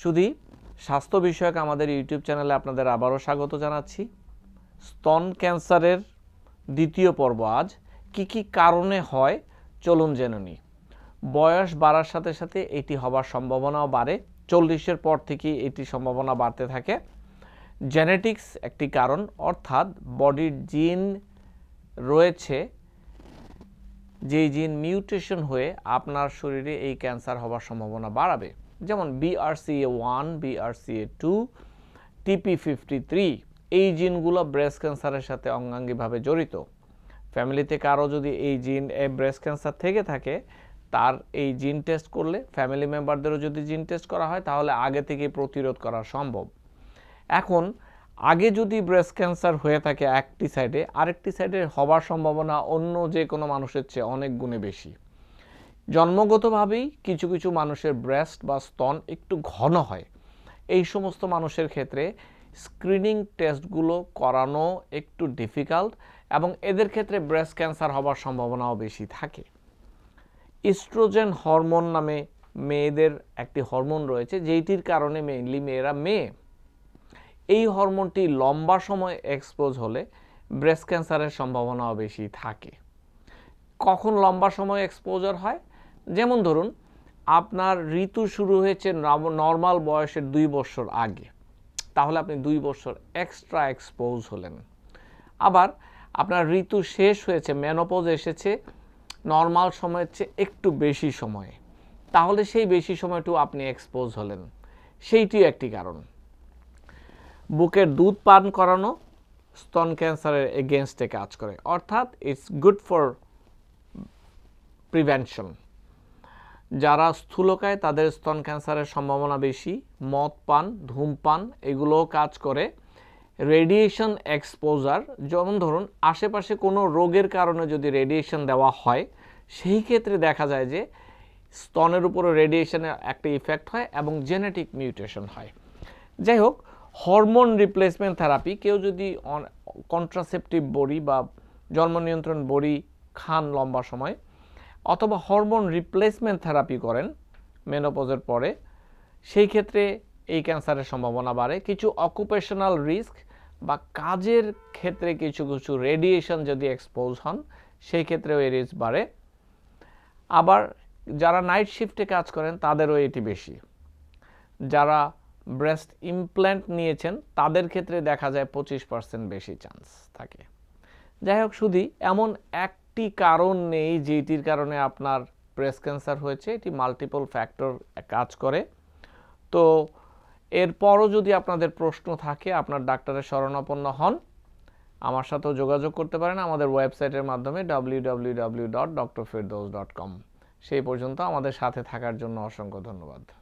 শুধু স্বাস্থ্য বিষয়ক আমাদের ইউটিউব চ্যানেলে আপনাদের আবারও স্বাগত জানাচ্ছি স্তন ক্যান্সারের দ্বিতীয় পর্ব আজ কি কি কারণে হয় চলুন জেনে নি বয়স বাড়ার সাথে সাথে এটি হবার সম্ভাবনাও বাড়ে চল্লিশের পর থেকে এটি সম্ভাবনা বাড়তে থাকে জেনেটিক্স একটি কারণ অর্থাৎ বডির জিন রয়েছে যেই জিন মিউটেশন হয়ে আপনার শরীরে এই ক্যান্সার হবার সম্ভাবনা বাড়াবে যেমন BRCA one BRCA two TP fifty three এই জিনগুলো ব্রেস্ট ক্যান্সারের সাথে অঙ্গাঙ্গিভাবে জড়িত ফ্যামিলিতে কারো যদি এই জিন এ ব্রেস্ট ক্যান্সার থেকে থাকে তার এই জিন টেস্ট করলে ফ্যামিলি মেম্বারদেরও যদি জিন টেস্ট করা হয় তাহলে আগে থেকে প্রতিরোধ করা সম্ভব এখন আগে যদি ব্রেস্ট ক্যান্সার হয়ে থাকে একটি সাইডে আরেকটি সাইডে হবার সম্ভাবনা অন্য যে কোনো মানুষের চেয়ে অনেক গুণে বেশি জন্মগতভাবেই কিছু কিছু মানুষের ব্রেস্ট বা স্তন একটু ঘন হয় এই সমস্ত মানুষের ক্ষেত্রে স্ক্রিনিং টেস্টগুলো করানো একটু ডিফিকাল্ট এবং এদের ক্ষেত্রে ব্রেস্ট ক্যান্সার হওয়ার সম্ভাবনাও বেশি থাকে ইস্ট্রোজেন হরমোন নামে মেয়েদের একটি হরমোন রয়েছে যেইটির কারণে মেইনলি মেয়েরা মেয়ে এই হরমোনটি লম্বা সময় এক্সপোজ হলে ব্রেস্ট ক্যান্সারের সম্ভাবনাও বেশি থাকে কখন লম্বা সময় এক্সপোজার হয় যেমন ধরুন আপনার ঋতু শুরু হয়েছে নর্মাল বয়সের দুই বছর আগে তাহলে আপনি দুই বছর এক্সট্রা এক্সপোজ হলেন আবার আপনার ঋতু শেষ হয়েছে মেনোপজ এসেছে নর্মাল সময়ের চেয়ে একটু বেশি সময়ে তাহলে সেই বেশি সময়টু আপনি এক্সপোজ হলেন সেইটি একটি কারণ বুকের দুধ পান করানো স্তন ক্যান্সারের এগেনস্টে কাজ করে অর্থাৎ ইটস গুড ফর প্রিভেনশন যারা স্থূলকায় তাদের স্তন ক্যান্সারের সম্ভাবনা বেশি মদ পান ধূমপান এগুলোও কাজ করে রেডিয়েশন এক্সপোজার যেমন ধরুন আশেপাশে কোনো রোগের কারণে যদি রেডিয়েশন দেওয়া হয় সেই ক্ষেত্রে দেখা যায় যে স্তনের উপরে রেডিয়েশনের একটা ইফেক্ট হয় এবং জেনেটিক মিউটেশন হয় যাই হোক হরমোন রিপ্লেসমেন্ট থেরাপি কেউ যদি কন্ট্রাসেপটিভ বড়ি বা জন্ম নিয়ন্ত্রণ বড়ি খান লম্বা সময় অথবা হরমোন রিপ্লেসমেন্ট থেরাপি করেন মেনোপজের পরে সেই ক্ষেত্রে এই ক্যান্সারের সম্ভাবনা বাড়ে কিছু অকুপেশনাল রিস্ক বা কাজের ক্ষেত্রে কিছু কিছু রেডিয়েশন যদি এক্সপোজ হন সেই ক্ষেত্রেও এই রিস্ক বাড়ে আবার যারা নাইট শিফটে কাজ করেন তাদেরও এটি বেশি যারা ব্রেস্ট ইমপ্ল্যান্ট নিয়েছেন তাদের ক্ষেত্রে দেখা যায় পঁচিশ পার্সেন্ট বেশি চান্স থাকে যাই হোক শুধু এমন এক একটি কারণ নেই যেটির কারণে আপনার ব্রেস্ট ক্যান্সার হয়েছে এটি মাল্টিপল ফ্যাক্টর কাজ করে তো এরপরও যদি আপনাদের প্রশ্ন থাকে আপনার ডাক্তারের শরণাপন্ন হন আমার সাথেও যোগাযোগ করতে পারেন আমাদের ওয়েবসাইটের মাধ্যমে ডাব্লিউ সেই পর্যন্ত আমাদের সাথে থাকার জন্য অসংখ্য ধন্যবাদ